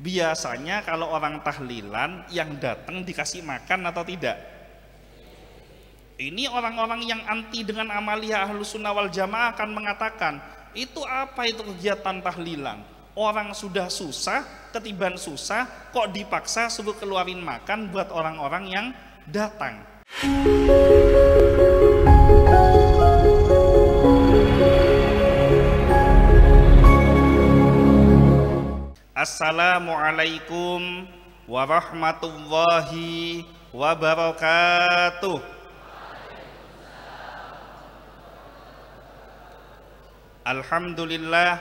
biasanya kalau orang tahlilan yang datang dikasih makan atau tidak? Ini orang-orang yang anti dengan amalia ahlu sunnah wal jamaah akan mengatakan, itu apa itu kegiatan tahlilan? Orang sudah susah, ketiban susah, kok dipaksa suruh keluarin makan buat orang-orang yang datang. Assalamualaikum warahmatullahi wabarakatuh. Alhamdulillah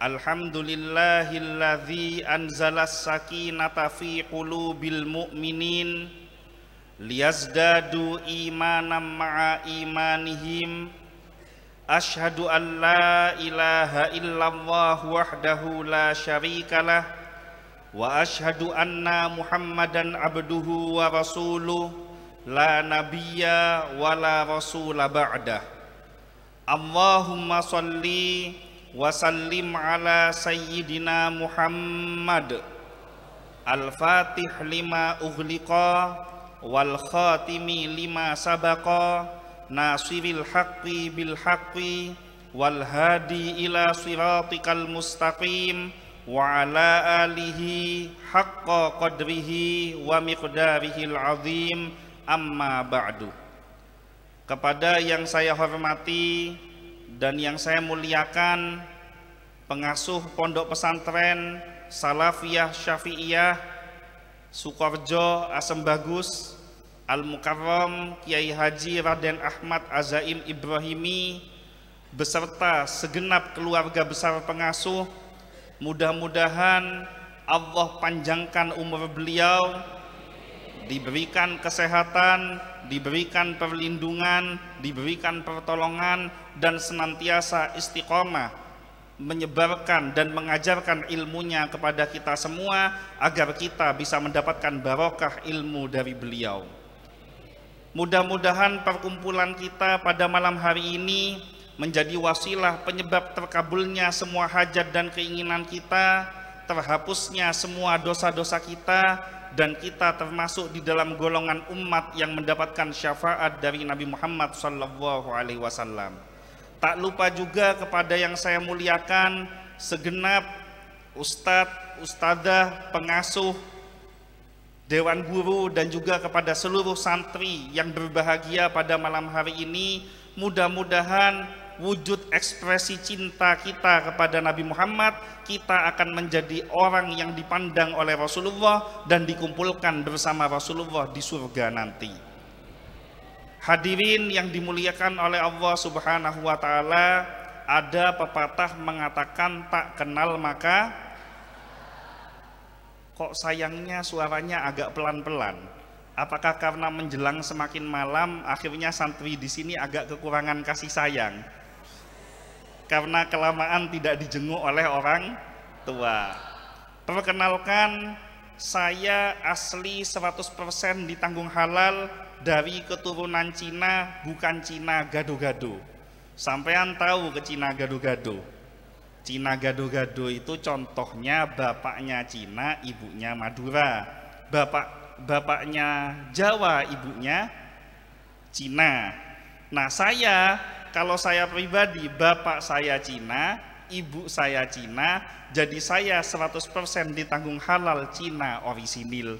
Alhamdulillahilladzi anzalas sakinata fi qulubil mu'minin liyazdadu imanan ma'a imanihim Ashadu an la ilaha illallah wahdahu la syarikalah Wa ashadu anna muhammadan abduhu wa rasuluh La nabiyya wa la rasula ba'dah Allahumma salli wa sallim ala sayyidina muhammad Al-Fatih lima ughliqa Wal khatimi lima sabaqa nasiril haqqi bil haqqi wal hadi ila siratikal mustaqim wa ala alihi haqqa qadrihi wa miqdarihil azim amma ba'du kepada yang saya hormati dan yang saya muliakan pengasuh pondok pesantren Salafiyah Syafi'iyah Sukorjo Asem Bagus Al-Mukarram Kiai Haji Raden Ahmad Azaim Ibrahimi beserta segenap keluarga besar pengasuh mudah-mudahan Allah panjangkan umur beliau diberikan kesehatan diberikan perlindungan diberikan pertolongan dan senantiasa istiqomah menyebarkan dan mengajarkan ilmunya kepada kita semua agar kita bisa mendapatkan barokah ilmu dari beliau. Mudah-mudahan perkumpulan kita pada malam hari ini menjadi wasilah penyebab terkabulnya semua hajat dan keinginan kita, terhapusnya semua dosa-dosa kita, dan kita termasuk di dalam golongan umat yang mendapatkan syafaat dari Nabi Muhammad SAW. Tak lupa juga kepada yang saya muliakan, segenap ustadz, ustadzah, pengasuh, Dewan Guru dan juga kepada seluruh santri yang berbahagia pada malam hari ini mudah-mudahan wujud ekspresi cinta kita kepada Nabi Muhammad kita akan menjadi orang yang dipandang oleh Rasulullah dan dikumpulkan bersama Rasulullah di surga nanti hadirin yang dimuliakan oleh Allah subhanahu wa ta'ala ada pepatah mengatakan tak kenal maka kok sayangnya suaranya agak pelan-pelan. Apakah karena menjelang semakin malam akhirnya santri di sini agak kekurangan kasih sayang? Karena kelamaan tidak dijenguk oleh orang tua. Perkenalkan saya asli 100% ditanggung halal dari keturunan Cina bukan Cina gado-gado. Sampean tahu ke Cina gado-gado Cina gado-gado itu contohnya bapaknya Cina, ibunya Madura. Bapak bapaknya Jawa, ibunya Cina. Nah, saya kalau saya pribadi bapak saya Cina, ibu saya Cina, jadi saya 100% ditanggung halal Cina orisinil.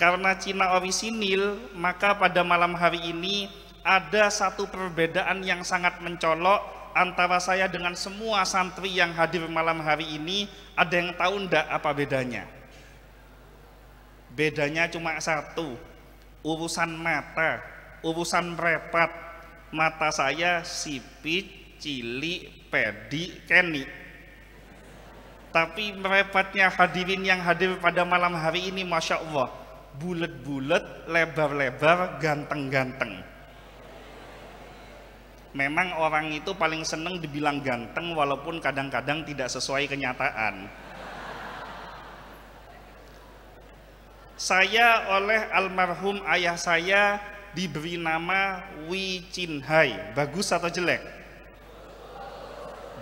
Karena Cina orisinil, maka pada malam hari ini ada satu perbedaan yang sangat mencolok antara saya dengan semua santri yang hadir malam hari ini ada yang tahu ndak apa bedanya? Bedanya cuma satu, urusan mata, urusan repat Mata saya sipit, cili pedi, keni. Tapi merepatnya hadirin yang hadir pada malam hari ini Masya Allah bulat-bulat, lebar-lebar, ganteng-ganteng memang orang itu paling seneng dibilang ganteng walaupun kadang-kadang tidak sesuai kenyataan. Saya oleh almarhum ayah saya diberi nama Chin Hai. Bagus atau jelek?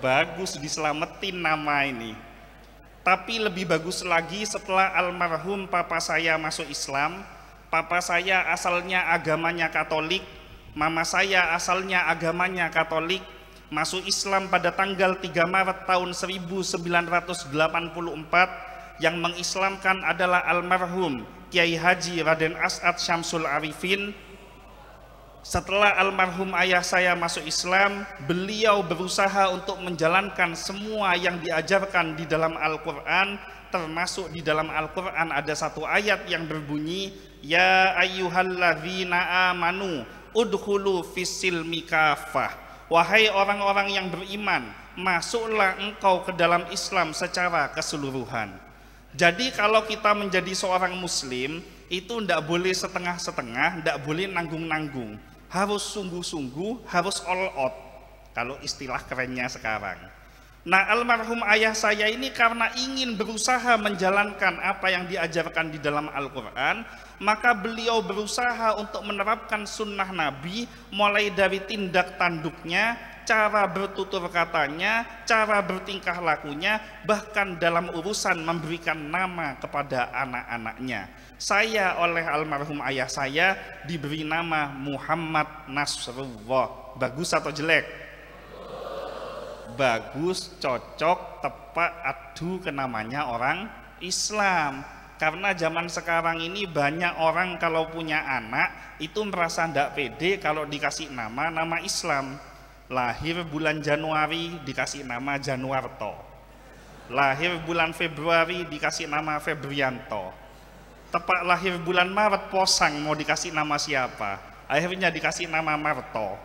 Bagus diselamatin nama ini. Tapi lebih bagus lagi setelah almarhum papa saya masuk Islam, papa saya asalnya agamanya Katolik, Mama saya asalnya agamanya Katolik, masuk Islam pada tanggal 3 Maret tahun 1984 yang mengislamkan adalah almarhum Kiai Haji Raden As'ad Syamsul Arifin setelah almarhum ayah saya masuk Islam, beliau berusaha untuk menjalankan semua yang diajarkan di dalam Al-Quran, termasuk di dalam Al-Quran ada satu ayat yang berbunyi, Ya ayyuhalladzina amanu, udhulu fisil mikafah wahai orang-orang yang beriman masuklah engkau ke dalam Islam secara keseluruhan jadi kalau kita menjadi seorang muslim itu tidak boleh setengah-setengah tidak boleh nanggung-nanggung harus sungguh-sungguh harus all out kalau istilah kerennya sekarang Nah almarhum ayah saya ini karena ingin berusaha menjalankan apa yang diajarkan di dalam Al-Quran maka beliau berusaha untuk menerapkan sunnah Nabi mulai dari tindak tanduknya, cara bertutur katanya, cara bertingkah lakunya, bahkan dalam urusan memberikan nama kepada anak-anaknya. Saya oleh almarhum ayah saya diberi nama Muhammad Nasrullah. Bagus atau jelek? Bagus, cocok, tepat, Aduh, ke orang Islam karena zaman sekarang ini banyak orang kalau punya anak itu merasa tidak pede kalau dikasih nama nama Islam. Lahir bulan Januari dikasih nama Januarto. Lahir bulan Februari dikasih nama Febrianto. Tepat lahir bulan Maret posang mau dikasih nama siapa? Akhirnya dikasih nama Marto.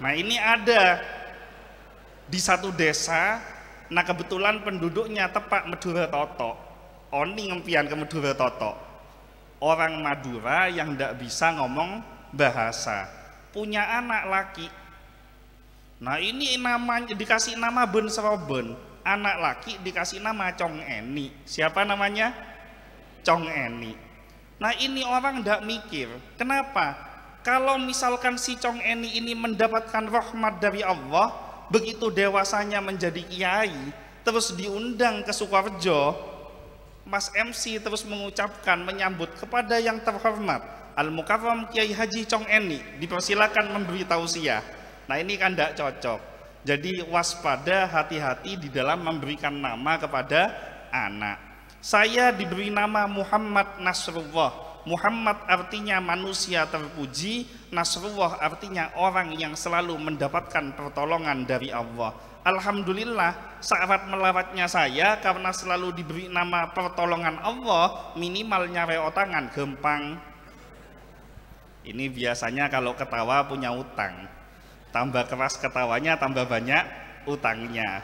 Nah ini ada di satu desa Nah kebetulan penduduknya tepat Madura Toto, Oni ngempian ke Madura Toto, orang Madura yang tidak bisa ngomong bahasa, punya anak laki. Nah ini namanya dikasih nama Ben Seroben, anak laki dikasih nama Cong Eni. Siapa namanya? Cong Eni. Nah ini orang tidak mikir, kenapa? Kalau misalkan si Cong Eni ini mendapatkan rahmat dari Allah, begitu dewasanya menjadi kiai, terus diundang ke Sukarjo Mas MC terus mengucapkan menyambut kepada yang terhormat Al Mukarram Kiai Haji Cong Eni dipersilakan memberi tausiah. Nah ini kan tidak cocok. Jadi waspada hati-hati di dalam memberikan nama kepada anak. Saya diberi nama Muhammad Nasrullah Muhammad artinya manusia terpuji, Nasrullah artinya orang yang selalu mendapatkan pertolongan dari Allah. Alhamdulillah saat melawatnya saya karena selalu diberi nama pertolongan Allah minimalnya reotangan gempang. Ini biasanya kalau ketawa punya utang. Tambah keras ketawanya tambah banyak utangnya.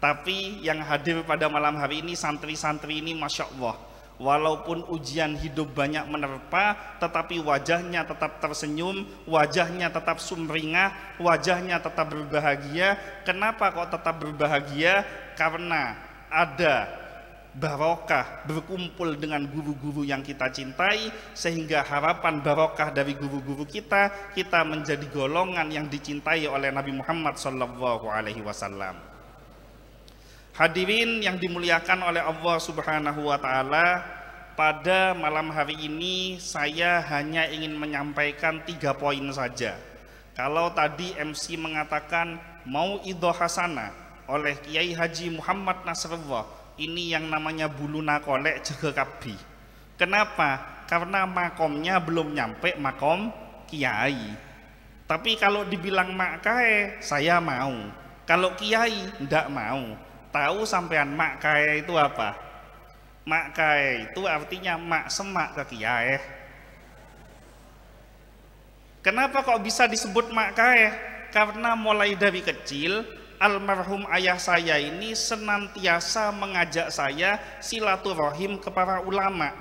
Tapi yang hadir pada malam hari ini santri-santri ini Masya Allah Walaupun ujian hidup banyak menerpa, tetapi wajahnya tetap tersenyum, wajahnya tetap sumringah, wajahnya tetap berbahagia. Kenapa kok tetap berbahagia? Karena ada barokah berkumpul dengan guru-guru yang kita cintai sehingga harapan barokah dari guru-guru kita kita menjadi golongan yang dicintai oleh Nabi Muhammad SAW. Alaihi Wasallam. Hadirin yang dimuliakan oleh Allah Subhanahu wa taala, pada malam hari ini saya hanya ingin menyampaikan tiga poin saja. Kalau tadi MC mengatakan mau idho hasana oleh Kiai Haji Muhammad Nasrullah, ini yang namanya bulu nakolek jaga kabi. Kenapa? Karena makomnya belum nyampe makom kiai. Tapi kalau dibilang makae, saya mau. Kalau kiai, ndak mau. Tahu sampean mak kaya itu apa? Mak kaya itu artinya mak semak ke kiai. Ya, eh. Kenapa kok bisa disebut mak kaya? Karena mulai dari kecil almarhum ayah saya ini senantiasa mengajak saya silaturahim ke para ulama.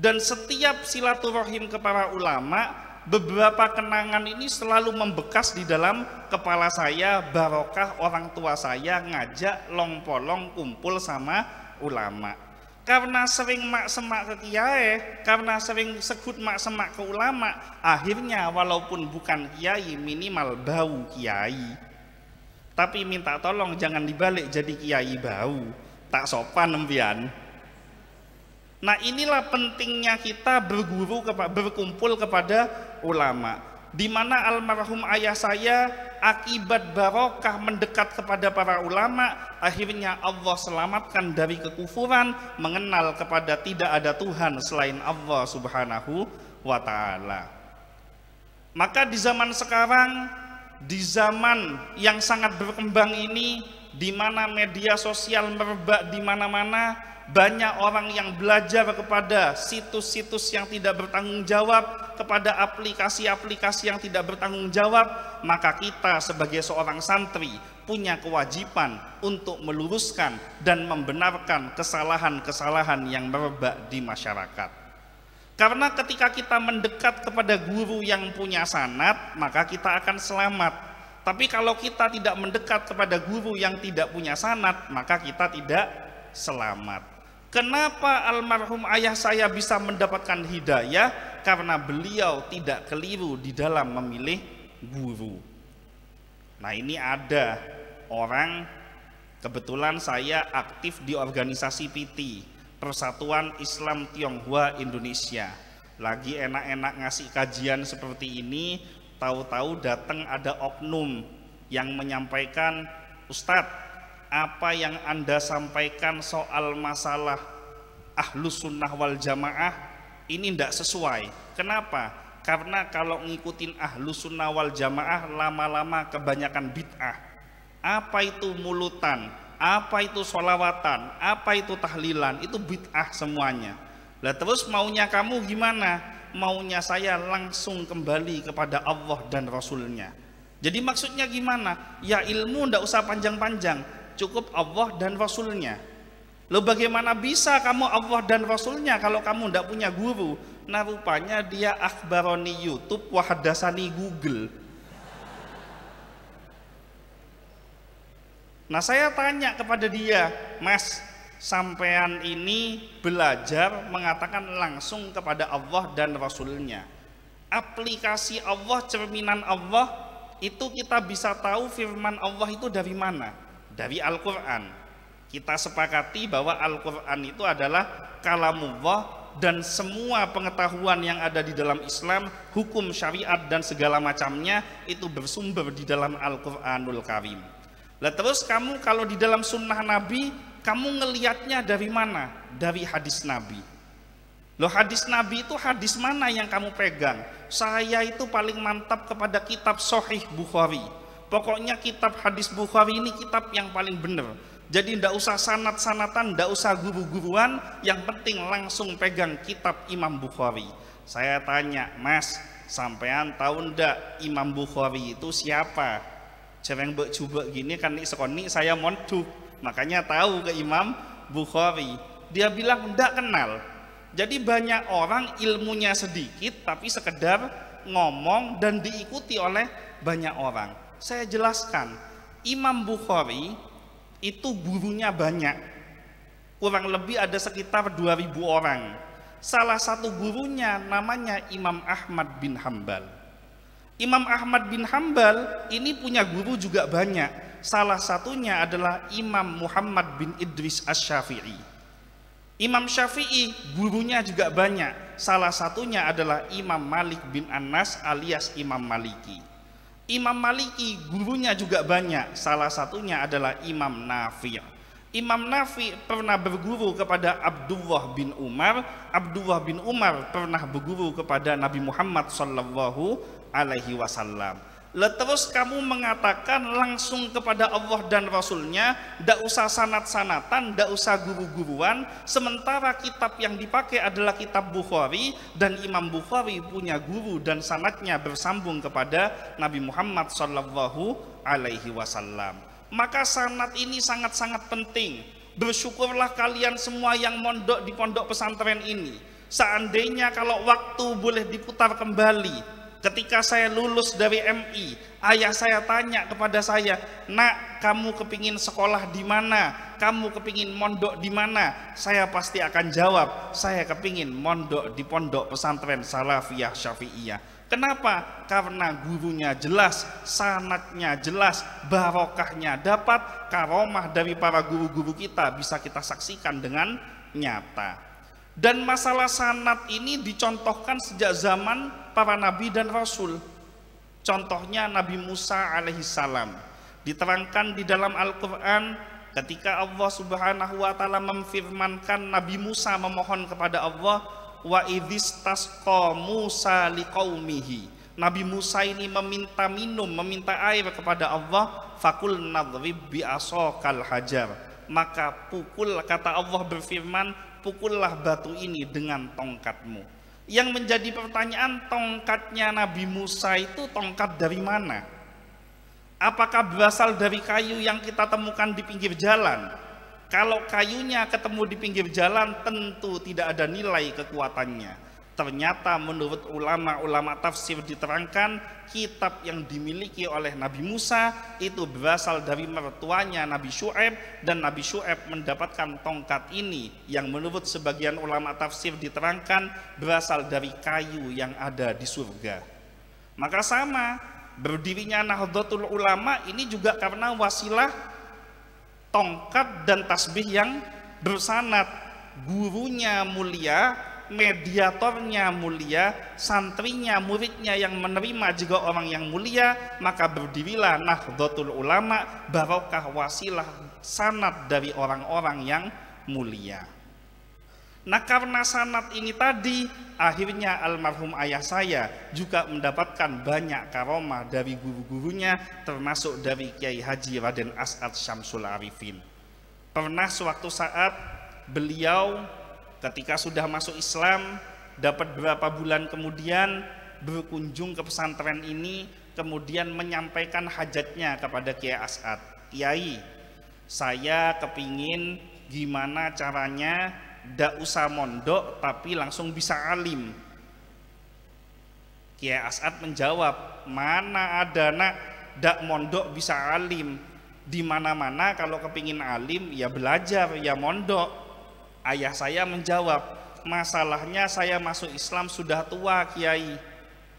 Dan setiap silaturahim ke para ulama, beberapa kenangan ini selalu membekas di dalam kepala saya barokah orang tua saya ngajak long polong kumpul sama ulama karena sering mak semak ke kiai karena sering sekut mak semak ke ulama akhirnya walaupun bukan kiai minimal bau kiai tapi minta tolong jangan dibalik jadi kiai bau tak sopan nembian Nah inilah pentingnya kita berguru, berkumpul kepada ulama. Di mana almarhum ayah saya akibat barokah mendekat kepada para ulama, akhirnya Allah selamatkan dari kekufuran, mengenal kepada tidak ada Tuhan selain Allah subhanahu wa ta'ala. Maka di zaman sekarang, di zaman yang sangat berkembang ini, di mana media sosial merebak di mana-mana, banyak orang yang belajar kepada situs-situs yang tidak bertanggung jawab, kepada aplikasi-aplikasi yang tidak bertanggung jawab, maka kita sebagai seorang santri punya kewajiban untuk meluruskan dan membenarkan kesalahan-kesalahan yang merebak di masyarakat. Karena ketika kita mendekat kepada guru yang punya sanat, maka kita akan selamat tapi kalau kita tidak mendekat kepada guru yang tidak punya sanat, maka kita tidak selamat. Kenapa almarhum ayah saya bisa mendapatkan hidayah? Karena beliau tidak keliru di dalam memilih guru. Nah ini ada orang kebetulan saya aktif di organisasi PT Persatuan Islam Tionghoa Indonesia. Lagi enak-enak ngasih kajian seperti ini, tahu-tahu datang ada oknum yang menyampaikan Ustadz apa yang Anda sampaikan soal masalah ahlus sunnah wal jamaah ini tidak sesuai. Kenapa? Karena kalau ngikutin ahlus sunnah wal jamaah lama-lama kebanyakan bid'ah. Apa itu mulutan? Apa itu sholawatan? Apa itu tahlilan? Itu bid'ah semuanya. Lah terus maunya kamu gimana? Maunya saya langsung kembali kepada Allah dan Rasulnya. Jadi maksudnya gimana? Ya ilmu ndak usah panjang-panjang cukup Allah dan Rasulnya. Lo bagaimana bisa kamu Allah dan Rasulnya kalau kamu tidak punya guru? Nah rupanya dia akhbaroni YouTube, wahdasani Google. Nah saya tanya kepada dia, Mas, sampean ini belajar mengatakan langsung kepada Allah dan Rasulnya. Aplikasi Allah, cerminan Allah, itu kita bisa tahu firman Allah itu dari mana dari Al-Quran. Kita sepakati bahwa Al-Quran itu adalah kalamullah dan semua pengetahuan yang ada di dalam Islam, hukum syariat dan segala macamnya itu bersumber di dalam Al-Quranul Karim. Lah terus kamu kalau di dalam sunnah Nabi, kamu ngeliatnya dari mana? Dari hadis Nabi. Loh hadis Nabi itu hadis mana yang kamu pegang? Saya itu paling mantap kepada kitab Sohih Bukhari. Pokoknya kitab hadis Bukhari ini kitab yang paling benar. Jadi tidak usah sanat-sanatan, tidak usah guru-guruan, yang penting langsung pegang kitab Imam Bukhari. Saya tanya, Mas, sampean tahu ndak Imam Bukhari itu siapa? Cereng bercuba gini kan nih sekoni saya montu. makanya tahu ke Imam Bukhari. Dia bilang ndak kenal. Jadi banyak orang ilmunya sedikit tapi sekedar ngomong dan diikuti oleh banyak orang saya jelaskan, Imam Bukhari itu gurunya banyak. Kurang lebih ada sekitar 2000 orang. Salah satu gurunya namanya Imam Ahmad bin Hambal. Imam Ahmad bin Hambal ini punya guru juga banyak. Salah satunya adalah Imam Muhammad bin Idris as syafii Imam Syafi'i gurunya juga banyak. Salah satunya adalah Imam Malik bin Anas alias Imam Maliki. Imam Maliki gurunya juga banyak, salah satunya adalah Imam Nafi'. Imam Nafi pernah berguru kepada Abdullah bin Umar, Abdullah bin Umar pernah berguru kepada Nabi Muhammad sallallahu alaihi wasallam. Terus kamu mengatakan langsung kepada Allah dan Rasulnya, tidak usah sanat-sanatan, tidak usah guru-guruan, sementara kitab yang dipakai adalah kitab Bukhari, dan Imam Bukhari punya guru dan sanatnya bersambung kepada Nabi Muhammad Sallallahu Alaihi Wasallam. Maka sanat ini sangat-sangat penting. Bersyukurlah kalian semua yang mondok di pondok pesantren ini. Seandainya kalau waktu boleh diputar kembali, Ketika saya lulus dari MI, ayah saya tanya kepada saya, "Nak, kamu kepingin sekolah di mana? Kamu kepingin mondok di mana?" Saya pasti akan jawab, "Saya kepingin mondok di pondok pesantren Salafiyah Syafi'iyah." Kenapa? Karena gurunya jelas, sanatnya jelas, barokahnya dapat, karomah dari para guru-guru kita bisa kita saksikan dengan nyata. Dan masalah sanat ini dicontohkan sejak zaman para nabi dan rasul. Contohnya Nabi Musa alaihissalam diterangkan di dalam Al-Quran ketika Allah subhanahu wa ta'ala memfirmankan Nabi Musa memohon kepada Allah wa idhis Musa liqaumihi Nabi Musa ini meminta minum, meminta air kepada Allah fakul nadrib bi asokal hajar maka pukul kata Allah berfirman pukullah batu ini dengan tongkatmu. Yang menjadi pertanyaan tongkatnya Nabi Musa itu tongkat dari mana? Apakah berasal dari kayu yang kita temukan di pinggir jalan? Kalau kayunya ketemu di pinggir jalan tentu tidak ada nilai kekuatannya. Ternyata menurut ulama-ulama tafsir diterangkan kitab yang dimiliki oleh Nabi Musa itu berasal dari mertuanya Nabi Shu'aib dan Nabi Shu'aib mendapatkan tongkat ini yang menurut sebagian ulama tafsir diterangkan berasal dari kayu yang ada di surga. Maka sama berdirinya Nahdlatul Ulama ini juga karena wasilah tongkat dan tasbih yang bersanat gurunya mulia mediatornya mulia, santrinya, muridnya yang menerima juga orang yang mulia, maka berdirilah nahdlatul ulama, barokah wasilah sanat dari orang-orang yang mulia. Nah karena sanat ini tadi, akhirnya almarhum ayah saya juga mendapatkan banyak karomah dari guru-gurunya, termasuk dari Kiai Haji Raden As'ad Syamsul Arifin. Pernah suatu saat beliau Ketika sudah masuk Islam, dapat berapa bulan kemudian berkunjung ke pesantren ini, kemudian menyampaikan hajatnya kepada Kiai As'ad. Kiai, saya kepingin gimana caranya tidak usah mondok tapi langsung bisa alim. Kiai As'ad menjawab, mana ada nak tidak mondok bisa alim. Di mana-mana kalau kepingin alim ya belajar, ya mondok Ayah saya menjawab, masalahnya saya masuk Islam sudah tua kiai.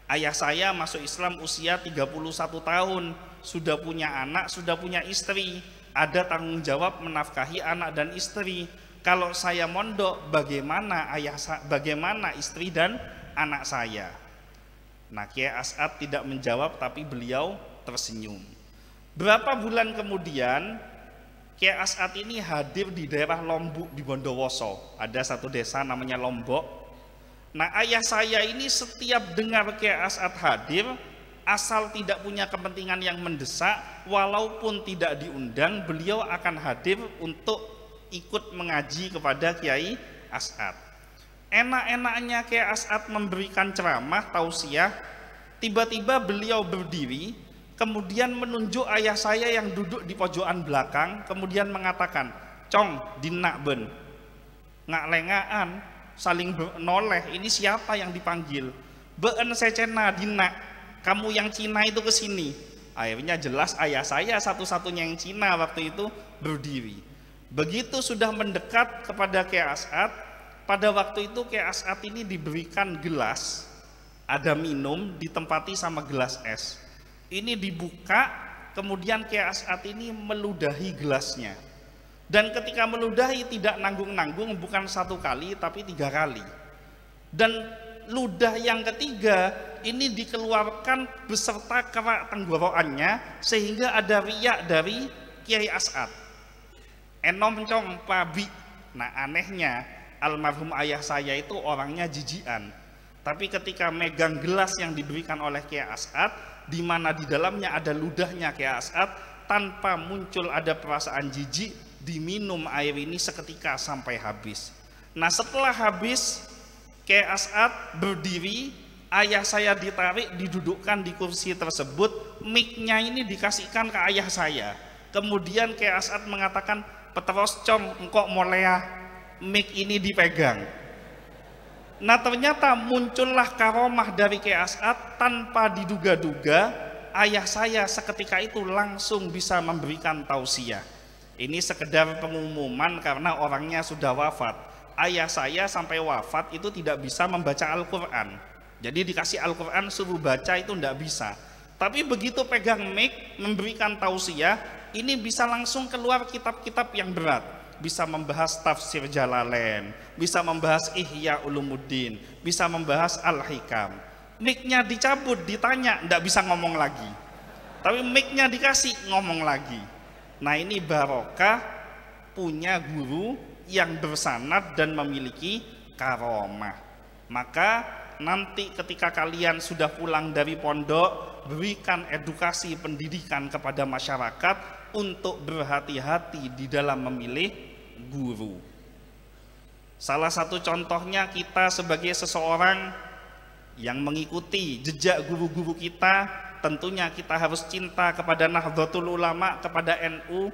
Ayah saya masuk Islam usia 31 tahun, sudah punya anak, sudah punya istri. Ada tanggung jawab menafkahi anak dan istri. Kalau saya mondok, bagaimana ayah bagaimana istri dan anak saya? Nah, Kiai As'ad tidak menjawab tapi beliau tersenyum. Berapa bulan kemudian Kiai As'ad ini hadir di daerah Lombok di Bondowoso. Ada satu desa namanya Lombok. Nah ayah saya ini setiap dengar Kiai As'ad hadir, asal tidak punya kepentingan yang mendesak, walaupun tidak diundang, beliau akan hadir untuk ikut mengaji kepada Kiai As'ad. Enak-enaknya Kiai As'ad memberikan ceramah, tausiah, tiba-tiba beliau berdiri, kemudian menunjuk ayah saya yang duduk di pojokan belakang, kemudian mengatakan, Cong, dinak ben, ngak lengaan, saling noleh, ini siapa yang dipanggil? Been secena dinak, kamu yang Cina itu ke sini. Akhirnya jelas ayah saya satu-satunya yang Cina waktu itu berdiri. Begitu sudah mendekat kepada Kiai As'ad, pada waktu itu Kiai As'ad ini diberikan gelas, ada minum ditempati sama gelas es ini dibuka, kemudian Kiai As'ad ini meludahi gelasnya. Dan ketika meludahi tidak nanggung-nanggung bukan satu kali tapi tiga kali. Dan ludah yang ketiga ini dikeluarkan beserta kerak tenggorokannya sehingga ada riak dari Kiai As'ad. Enom cong pabi. Nah anehnya almarhum ayah saya itu orangnya jijian. Tapi ketika megang gelas yang diberikan oleh Kiai As'ad, di mana di dalamnya ada ludahnya kayak Asad tanpa muncul ada perasaan jijik diminum air ini seketika sampai habis. Nah setelah habis kayak Asad berdiri ayah saya ditarik didudukkan di kursi tersebut miknya ini dikasihkan ke ayah saya. Kemudian kayak Asad mengatakan Petros com engkok molea mic ini dipegang Nah ternyata muncullah karomah dari Kiai As'ad tanpa diduga-duga ayah saya seketika itu langsung bisa memberikan tausiah. Ini sekedar pengumuman karena orangnya sudah wafat. Ayah saya sampai wafat itu tidak bisa membaca Al-Quran. Jadi dikasih Al-Quran suruh baca itu tidak bisa. Tapi begitu pegang mic memberikan tausiah ini bisa langsung keluar kitab-kitab yang berat bisa membahas tafsir Jalalain, bisa membahas Ihya Ulumuddin, bisa membahas Al-Hikam. Miknya dicabut, ditanya, ndak bisa ngomong lagi. Tapi miknya dikasih, ngomong lagi. Nah ini barokah punya guru yang bersanat dan memiliki karomah. Maka nanti ketika kalian sudah pulang dari pondok, berikan edukasi pendidikan kepada masyarakat untuk berhati-hati di dalam memilih guru. Salah satu contohnya kita sebagai seseorang yang mengikuti jejak guru-guru kita, tentunya kita harus cinta kepada Nahdlatul Ulama, kepada NU,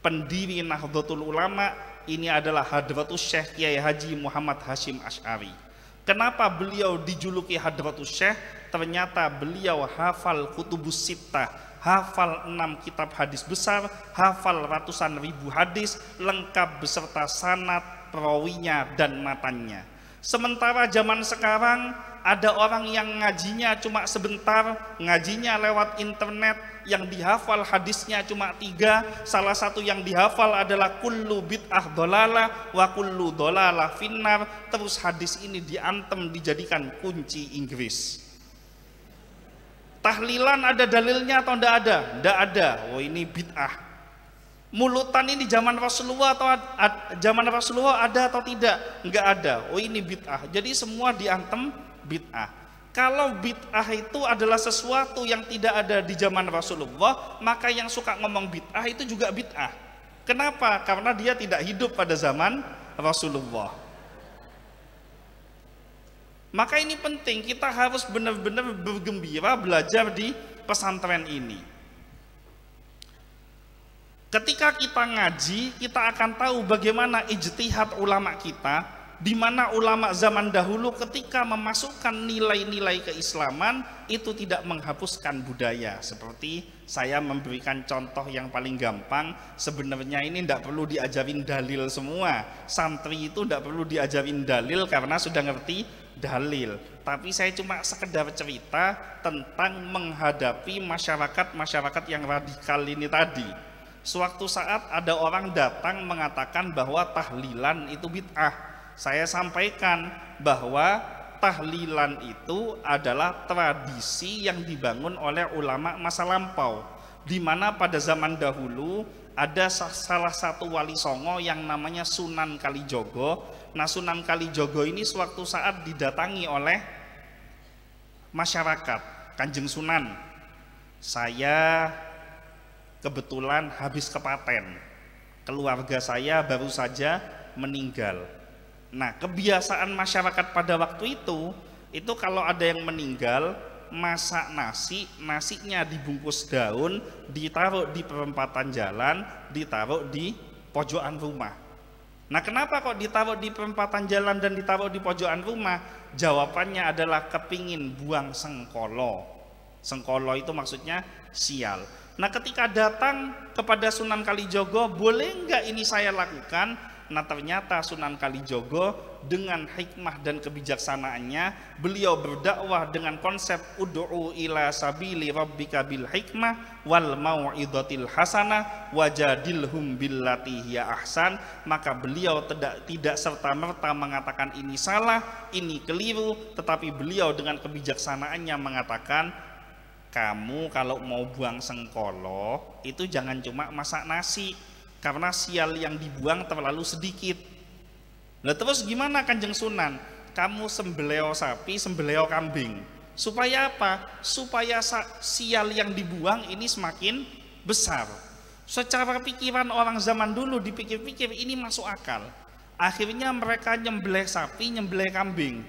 pendiri Nahdlatul Ulama, ini adalah Hadratu Syekh Kiai Haji Muhammad Hashim Ash'ari. Kenapa beliau dijuluki Hadratu Syekh? Ternyata beliau hafal kutubus sittah, hafal enam kitab hadis besar, hafal ratusan ribu hadis, lengkap beserta sanat, perawinya, dan matanya. Sementara zaman sekarang ada orang yang ngajinya cuma sebentar, ngajinya lewat internet, yang dihafal hadisnya cuma tiga, salah satu yang dihafal adalah kullu bid'ah dolala wa kullu dolala finnar, terus hadis ini diantem dijadikan kunci Inggris. Tahlilan ada dalilnya atau tidak ada? Tidak ada. Oh ini bid'ah. Mulutan ini zaman Rasulullah atau zaman Rasulullah ada atau tidak? Enggak ada. Oh ini bid'ah. Jadi semua diantem bid'ah. Kalau bid'ah itu adalah sesuatu yang tidak ada di zaman Rasulullah, maka yang suka ngomong bid'ah itu juga bid'ah. Kenapa? Karena dia tidak hidup pada zaman Rasulullah. Maka ini penting, kita harus benar-benar bergembira belajar di pesantren ini. Ketika kita ngaji, kita akan tahu bagaimana ijtihad ulama kita, di mana ulama zaman dahulu ketika memasukkan nilai-nilai keislaman itu tidak menghapuskan budaya. Seperti saya memberikan contoh yang paling gampang, sebenarnya ini tidak perlu diajarin dalil semua. Santri itu tidak perlu diajarin dalil karena sudah ngerti dalil, tapi saya cuma sekedar cerita tentang menghadapi masyarakat-masyarakat yang radikal ini tadi. Suatu saat ada orang datang mengatakan bahwa tahlilan itu bid'ah. Saya sampaikan bahwa tahlilan itu adalah tradisi yang dibangun oleh ulama masa lampau. Di mana pada zaman dahulu ada salah satu wali songo yang namanya Sunan Kalijogo Nah Sunan Kalijogo ini sewaktu saat didatangi oleh masyarakat Kanjeng Sunan. Saya kebetulan habis kepaten. Keluarga saya baru saja meninggal. Nah kebiasaan masyarakat pada waktu itu, itu kalau ada yang meninggal, masak nasi, nasinya dibungkus daun, ditaruh di perempatan jalan, ditaruh di pojokan rumah. Nah kenapa kok ditaruh di perempatan jalan dan ditaruh di pojokan rumah? Jawabannya adalah kepingin buang sengkolo. Sengkolo itu maksudnya sial. Nah ketika datang kepada Sunan Kalijogo, boleh nggak ini saya lakukan? Nah ternyata Sunan Kalijogo dengan hikmah dan kebijaksanaannya beliau berdakwah dengan konsep ud'u ila sabili rabbika bil hikmah wal mau'idhatil hasanah wajadilhum billati hiya ahsan maka beliau tidak tidak serta merta mengatakan ini salah, ini keliru tetapi beliau dengan kebijaksanaannya mengatakan kamu kalau mau buang sengkolo itu jangan cuma masak nasi karena sial yang dibuang terlalu sedikit. Nah terus gimana kanjeng sunan? Kamu sembelio sapi, sembelio kambing. Supaya apa? Supaya sial yang dibuang ini semakin besar. Secara pikiran orang zaman dulu dipikir-pikir ini masuk akal. Akhirnya mereka nyembelih sapi, nyembelih kambing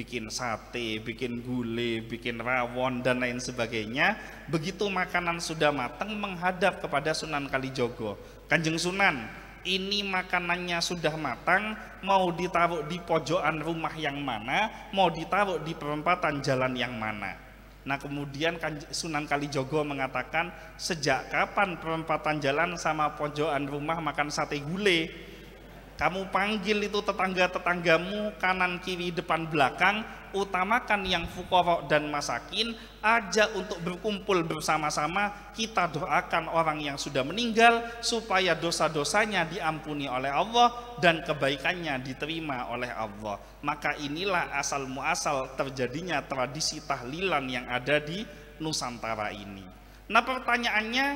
bikin sate, bikin gulai, bikin rawon dan lain sebagainya. Begitu makanan sudah matang menghadap kepada Sunan Kalijogo. Kanjeng Sunan, ini makanannya sudah matang, mau ditaruh di pojokan rumah yang mana, mau ditaruh di perempatan jalan yang mana. Nah kemudian Sunan Kalijogo mengatakan sejak kapan perempatan jalan sama pojokan rumah makan sate gulai? Kamu panggil itu tetangga-tetanggamu kanan kiri depan belakang, utamakan yang fukoro dan masakin, ajak untuk berkumpul bersama-sama, kita doakan orang yang sudah meninggal supaya dosa-dosanya diampuni oleh Allah dan kebaikannya diterima oleh Allah. Maka inilah asal muasal terjadinya tradisi tahlilan yang ada di Nusantara ini. Nah pertanyaannya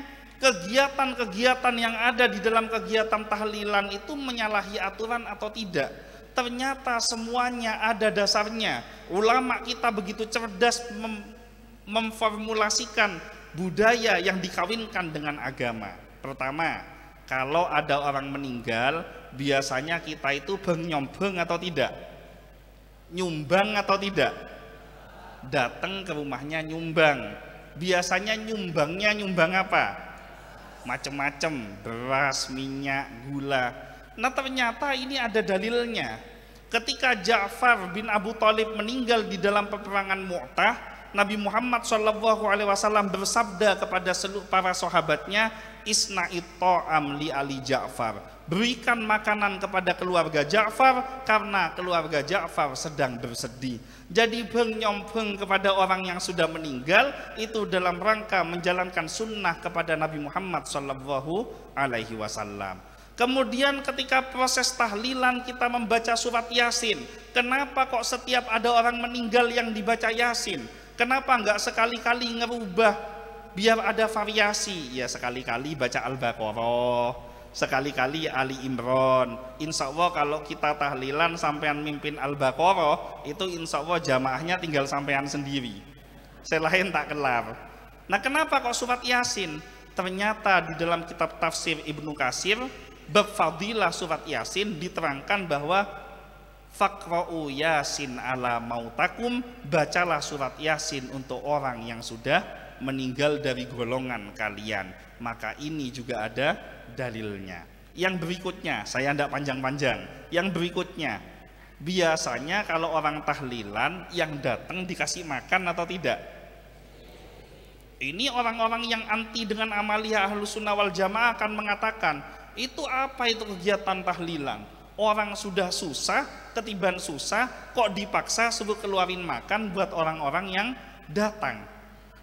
kegiatan-kegiatan yang ada di dalam kegiatan tahlilan itu menyalahi aturan atau tidak. Ternyata semuanya ada dasarnya. Ulama kita begitu cerdas mem memformulasikan budaya yang dikawinkan dengan agama. Pertama, kalau ada orang meninggal, biasanya kita itu bengnyombeng atau tidak? Nyumbang atau tidak? Datang ke rumahnya nyumbang. Biasanya nyumbangnya nyumbang apa? macam-macam, beras, minyak, gula. Nah ternyata ini ada dalilnya. Ketika Ja'far bin Abu Talib meninggal di dalam peperangan Mu'tah, Nabi Muhammad Shallallahu Alaihi Wasallam bersabda kepada seluruh para sahabatnya, Isna'it ta'am li Ali Ja'far berikan makanan kepada keluarga Ja'far karena keluarga Ja'far sedang bersedih. Jadi beng kepada orang yang sudah meninggal itu dalam rangka menjalankan sunnah kepada Nabi Muhammad Shallallahu Alaihi Wasallam. Kemudian ketika proses tahlilan kita membaca surat Yasin, kenapa kok setiap ada orang meninggal yang dibaca Yasin? Kenapa nggak sekali-kali ngerubah biar ada variasi? Ya sekali-kali baca Al-Baqarah, sekali-kali Ali Imron. Insya Allah kalau kita tahlilan sampean mimpin Al-Baqarah, itu insya Allah jamaahnya tinggal sampean sendiri. Selain tak kelar. Nah kenapa kok surat Yasin? Ternyata di dalam kitab tafsir Ibnu Kasir, berfadilah surat Yasin diterangkan bahwa Fakro'u Yasin ala mautakum, bacalah surat Yasin untuk orang yang sudah meninggal dari golongan kalian. Maka ini juga ada dalilnya. Yang berikutnya, saya tidak panjang-panjang. Yang berikutnya, biasanya kalau orang tahlilan yang datang dikasih makan atau tidak? Ini orang-orang yang anti dengan amalia ahlu sunnah wal jamaah akan mengatakan, itu apa itu kegiatan tahlilan? Orang sudah susah, ketiban susah, kok dipaksa suruh keluarin makan buat orang-orang yang datang.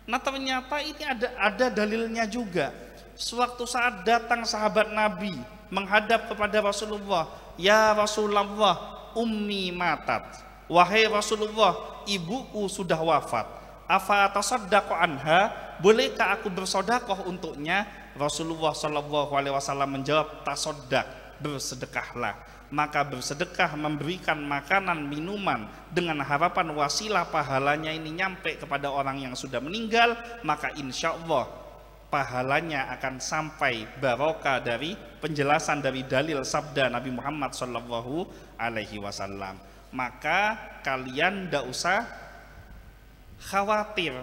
Nah ternyata ini ada ada dalilnya juga Sewaktu saat datang sahabat Nabi menghadap kepada Rasulullah, "Ya Rasulullah, ummi matat." Wahai Rasulullah, ibuku sudah wafat. Afa tasaddaqu anha? Bolehkah aku bersodakoh untuknya? Rasulullah Shallallahu alaihi wasallam menjawab, "Tasodak, bersedekahlah." Maka bersedekah memberikan makanan, minuman dengan harapan wasilah pahalanya ini nyampe kepada orang yang sudah meninggal, maka insya Allah pahalanya akan sampai barokah dari penjelasan dari dalil sabda Nabi Muhammad Shallallahu Alaihi Wasallam. Maka kalian tidak usah khawatir.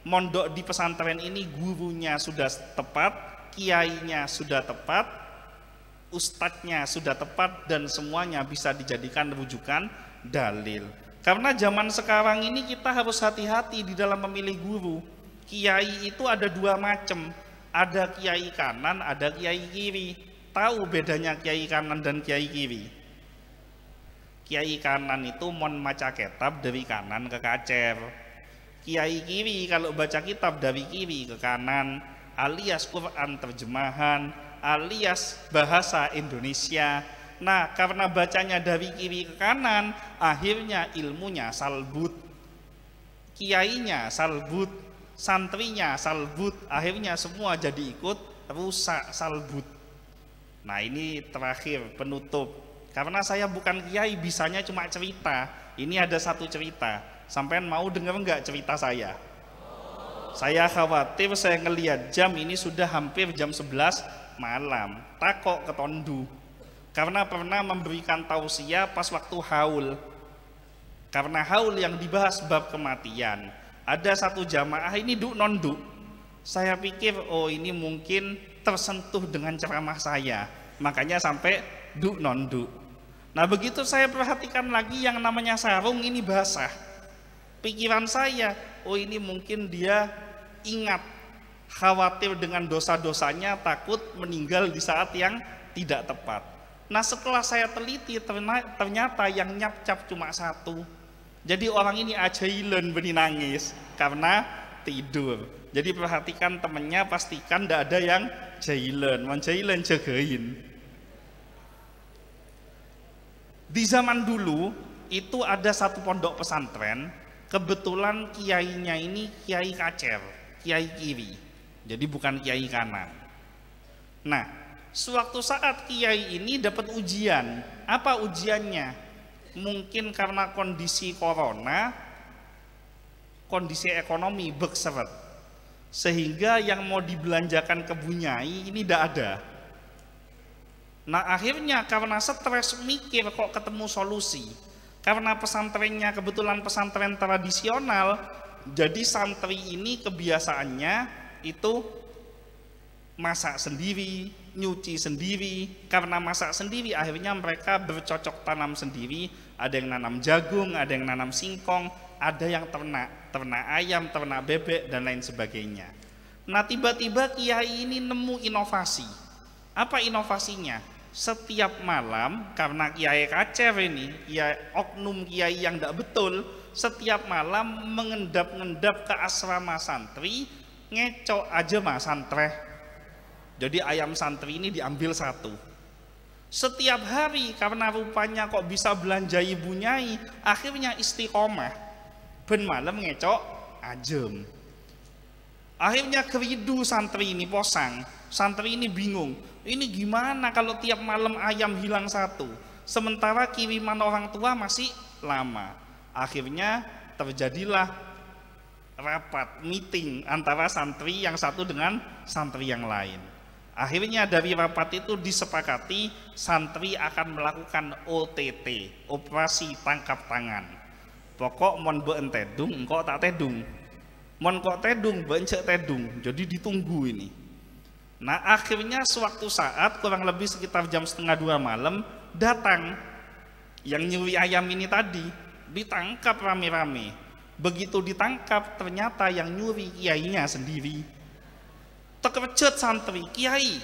Mondok di pesantren ini gurunya sudah tepat, kiainya sudah tepat, ustadznya sudah tepat dan semuanya bisa dijadikan rujukan dalil. Karena zaman sekarang ini kita harus hati-hati di dalam memilih guru kiai itu ada dua macam, ada kiai kanan, ada kiai kiri. Tahu bedanya kiai kanan dan kiai kiri? Kiai kanan itu mon maca kitab dari kanan ke kacer. Kiai kiri kalau baca kitab dari kiri ke kanan, alias Quran terjemahan, alias bahasa Indonesia. Nah, karena bacanya dari kiri ke kanan, akhirnya ilmunya salbut. Kiainya salbut, santrinya salbut akhirnya semua jadi ikut rusak salbut nah ini terakhir penutup karena saya bukan kiai bisanya cuma cerita ini ada satu cerita sampean mau dengar nggak cerita saya saya khawatir saya ngelihat jam ini sudah hampir jam 11 malam takok ketondu karena pernah memberikan tausiah pas waktu haul karena haul yang dibahas bab kematian ada satu jamaah ini duk non duk. Saya pikir oh ini mungkin tersentuh dengan ceramah saya. Makanya sampai duk non duk. Nah begitu saya perhatikan lagi yang namanya sarung ini basah. Pikiran saya, oh ini mungkin dia ingat khawatir dengan dosa-dosanya takut meninggal di saat yang tidak tepat. Nah setelah saya teliti ternyata yang nyap-cap cuma satu jadi orang ini ajailen benih nangis karena tidur. Jadi perhatikan temennya pastikan tidak ada yang jailen, menjailen jagain. Di zaman dulu itu ada satu pondok pesantren, kebetulan kiainya ini kiai kacer, kiai kiri. Jadi bukan kiai kanan. Nah, suatu saat kiai ini dapat ujian. Apa ujiannya? mungkin karena kondisi corona kondisi ekonomi berseret sehingga yang mau dibelanjakan ke Bunyai ini tidak ada nah akhirnya karena stres mikir kok ketemu solusi karena pesantrennya kebetulan pesantren tradisional jadi santri ini kebiasaannya itu masak sendiri nyuci sendiri, karena masak sendiri akhirnya mereka bercocok tanam sendiri, ada yang nanam jagung, ada yang nanam singkong, ada yang ternak, ternak ayam, ternak bebek dan lain sebagainya. Nah tiba-tiba kiai ini nemu inovasi. Apa inovasinya? Setiap malam karena kiai kacer ini, ya oknum kiai yang tidak betul, setiap malam mengendap-endap ke asrama santri, ngeco aja mas santreh jadi ayam santri ini diambil satu. Setiap hari karena rupanya kok bisa belanja ibu akhirnya istiqomah. Ben malam ngecok ajem. Akhirnya keridu santri ini posang. Santri ini bingung. Ini gimana kalau tiap malam ayam hilang satu? Sementara kiriman orang tua masih lama. Akhirnya terjadilah rapat meeting antara santri yang satu dengan santri yang lain. Akhirnya dari rapat itu disepakati santri akan melakukan OTT, operasi tangkap tangan. Pokok mon beun tedung, kok tak tedung. Mon kok tedung, bencek tedung. Jadi ditunggu ini. Nah akhirnya sewaktu saat kurang lebih sekitar jam setengah dua malam datang yang nyuri ayam ini tadi ditangkap rame-rame. Begitu ditangkap ternyata yang nyuri kiainya sendiri terkejut santri, kiai,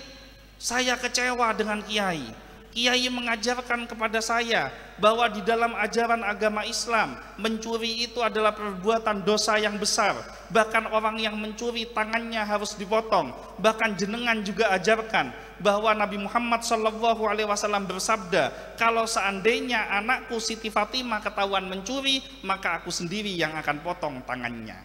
saya kecewa dengan kiai. Kiai mengajarkan kepada saya bahwa di dalam ajaran agama Islam mencuri itu adalah perbuatan dosa yang besar. Bahkan orang yang mencuri tangannya harus dipotong. Bahkan jenengan juga ajarkan bahwa Nabi Muhammad Shallallahu Alaihi Wasallam bersabda, kalau seandainya anakku Siti Fatimah ketahuan mencuri, maka aku sendiri yang akan potong tangannya.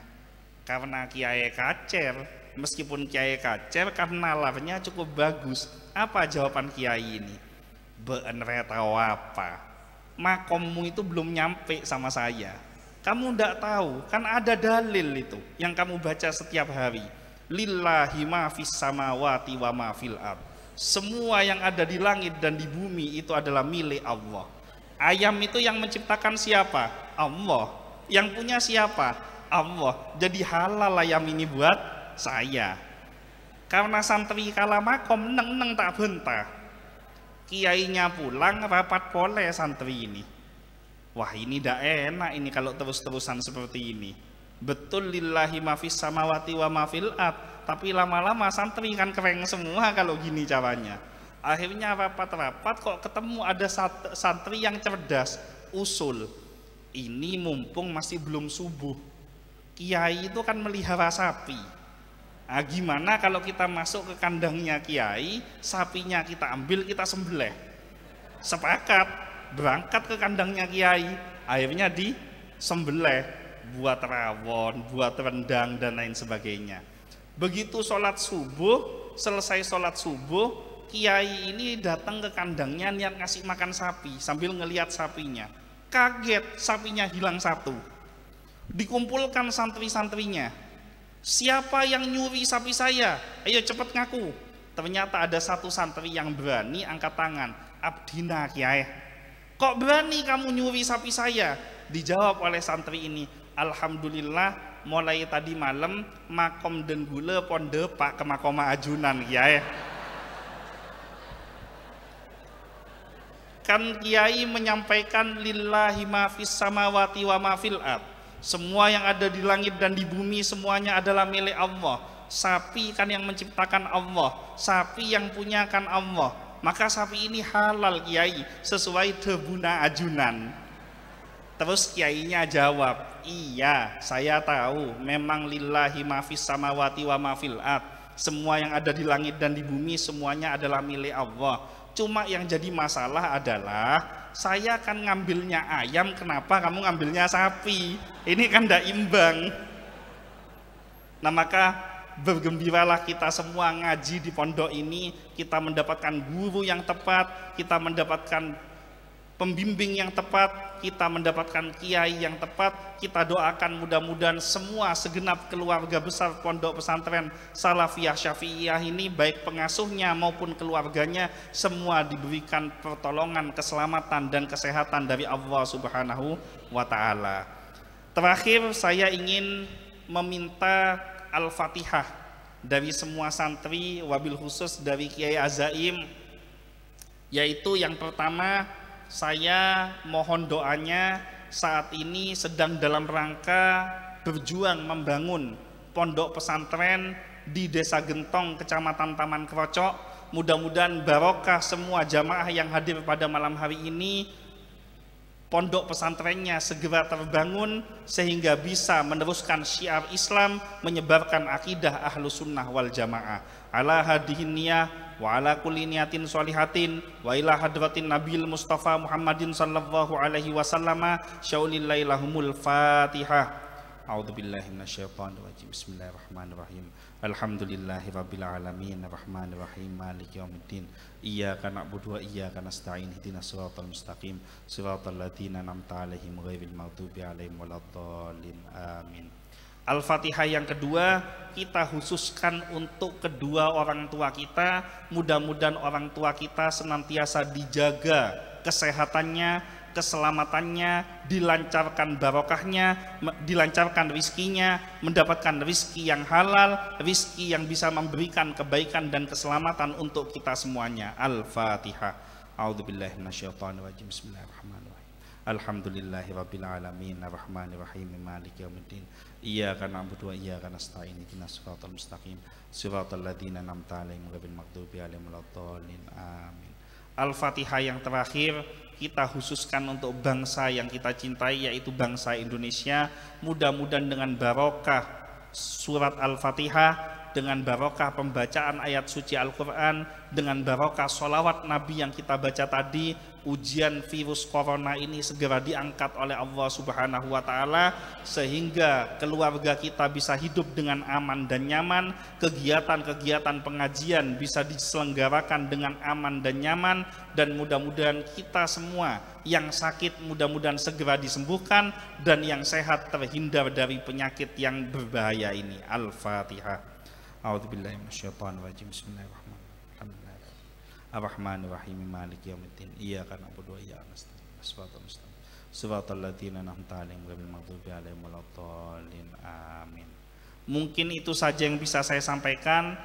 Karena kiai kacer, meskipun kiai kacer karena nalarnya cukup bagus. Apa jawaban kiai ini? Beenre tahu apa? Makommu itu belum nyampe sama saya. Kamu ndak tahu, kan ada dalil itu yang kamu baca setiap hari. Lillahi ma fis samawati wa ma fil Semua yang ada di langit dan di bumi itu adalah milik Allah. Ayam itu yang menciptakan siapa? Allah. Yang punya siapa? Allah. Jadi halal ayam ini buat saya. Karena santri kalamakom neng-neng tak bentah. Kiainya pulang rapat pole santri ini. Wah ini tidak enak ini kalau terus-terusan seperti ini. Betul lillahi mafis samawati wa mafil Tapi lama-lama santri kan kereng semua kalau gini caranya. Akhirnya rapat-rapat kok ketemu ada santri yang cerdas, usul. Ini mumpung masih belum subuh. Kiai itu kan melihara sapi Nah, gimana kalau kita masuk ke kandangnya kiai, sapinya kita ambil, kita sembelih. Sepakat, berangkat ke kandangnya kiai, akhirnya di sembelih buat rawon, buat rendang dan lain sebagainya. Begitu sholat subuh, selesai sholat subuh, kiai ini datang ke kandangnya niat ngasih makan sapi sambil ngeliat sapinya. Kaget sapinya hilang satu. Dikumpulkan santri-santrinya, Siapa yang nyuri sapi saya? Ayo cepat ngaku. Ternyata ada satu santri yang berani angkat tangan. Abdina kiai. Kok berani kamu nyuri sapi saya? Dijawab oleh santri ini. Alhamdulillah mulai tadi malam makom dan gula ponde pak ke makoma ajunan kiai. Kan kiai menyampaikan lillahi mafis samawati wa ma semua yang ada di langit dan di bumi semuanya adalah milik Allah. Sapi kan yang menciptakan Allah, sapi yang punyakan Allah. Maka sapi ini halal kiai sesuai debuna ajunan. Terus kiainya jawab, iya saya tahu memang lillahi mafis samawati wa mafil ad. Semua yang ada di langit dan di bumi semuanya adalah milik Allah. Cuma yang jadi masalah adalah saya akan ngambilnya ayam, kenapa kamu ngambilnya sapi? Ini kan tidak imbang. Nah maka bergembiralah kita semua ngaji di pondok ini, kita mendapatkan guru yang tepat, kita mendapatkan pembimbing yang tepat, kita mendapatkan kiai yang tepat, kita doakan mudah-mudahan semua segenap keluarga besar pondok pesantren Salafiyah Syafi'iyah ini baik pengasuhnya maupun keluarganya semua diberikan pertolongan, keselamatan dan kesehatan dari Allah Subhanahu wa taala. Terakhir saya ingin meminta Al-Fatihah dari semua santri wabil khusus dari Kiai Azaim yaitu yang pertama saya mohon doanya saat ini sedang dalam rangka berjuang membangun pondok pesantren di Desa Gentong, Kecamatan Taman Krocok. Mudah-mudahan barokah semua jamaah yang hadir pada malam hari ini pondok pesantrennya segera terbangun sehingga bisa meneruskan syiar Islam menyebarkan akidah ahlu sunnah wal jamaah ala hadihin niyah wa ala kulli niyatin sholihatin wa ila hadratin nabil mustafa Muhammadin sallallahu alaihi wasallama syaulillailahumul fatihah A'udzu billahi minasyaitonir rajim. Bismillahirrahmanirrahim. Alhamdulillahi rabbil alamin arrahmanir rahim maliki yaumiddin. Iyyaka na'budu wa iyyaka nasta'in ihdinas siratal mustaqim. Siratal ladzina an'amta 'alaihim ghairil maghdubi 'alaihim waladdallin. Amin. Al-Fatihah yang kedua kita khususkan untuk kedua orang tua kita. Mudah-mudahan orang tua kita senantiasa dijaga kesehatannya, keselamatannya, dilancarkan barokahnya, dilancarkan rizkinya, mendapatkan rizki yang halal, rizki yang bisa memberikan kebaikan dan keselamatan untuk kita semuanya. Al-Fatihah. A'udzubillahiminasyaitonirrajim. Bismillahirrahmanirrahim. Alhamdulillahirabbil alamin rahmanirrahim maliki yaumiddin Iya karena setelah ini kita ihdinas al mustaqim siratal ladzina an'amta 'alaihim ghairil maghdubi 'alaihim waladdallin. Amin. Al-Fatihah yang terakhir kita khususkan untuk bangsa yang kita cintai yaitu bangsa Indonesia. Mudah-mudahan dengan barokah surat Al-Fatihah dengan barokah pembacaan ayat suci Al-Quran, dengan barokah solawat Nabi yang kita baca tadi, ujian virus corona ini segera diangkat oleh Allah Subhanahu wa taala sehingga keluarga kita bisa hidup dengan aman dan nyaman, kegiatan-kegiatan pengajian bisa diselenggarakan dengan aman dan nyaman dan mudah-mudahan kita semua yang sakit mudah-mudahan segera disembuhkan dan yang sehat terhindar dari penyakit yang berbahaya ini. Al-Fatihah. A'udzubillahi minasyaitonir Bismillahirrahmanirrahim. Ar-Rahman Ar-Rahim Malik Yawmiddin Iyyaka na'budu wa iyyaka nasta'in Shiratal mustaqim Shiratal ladzina an'amta 'alaihim ghairil maghdubi 'alaihim waladdallin Amin Mungkin itu saja yang bisa saya sampaikan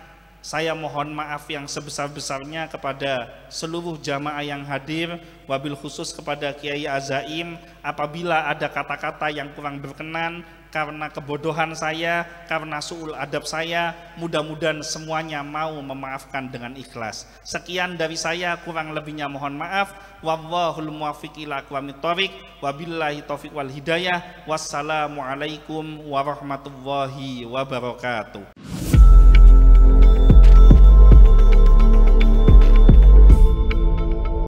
saya mohon maaf yang sebesar-besarnya kepada seluruh jamaah yang hadir, wabil khusus kepada Kiai Azaim, apabila ada kata-kata yang kurang berkenan, karena kebodohan saya, karena suul adab saya, mudah-mudahan semuanya mau memaafkan dengan ikhlas. Sekian dari saya, kurang lebihnya mohon maaf. Wallahul muwaffiq ila aqwamit thoriq, wabillahi taufiq wal hidayah. Wassalamualaikum warahmatullahi wabarakatuh.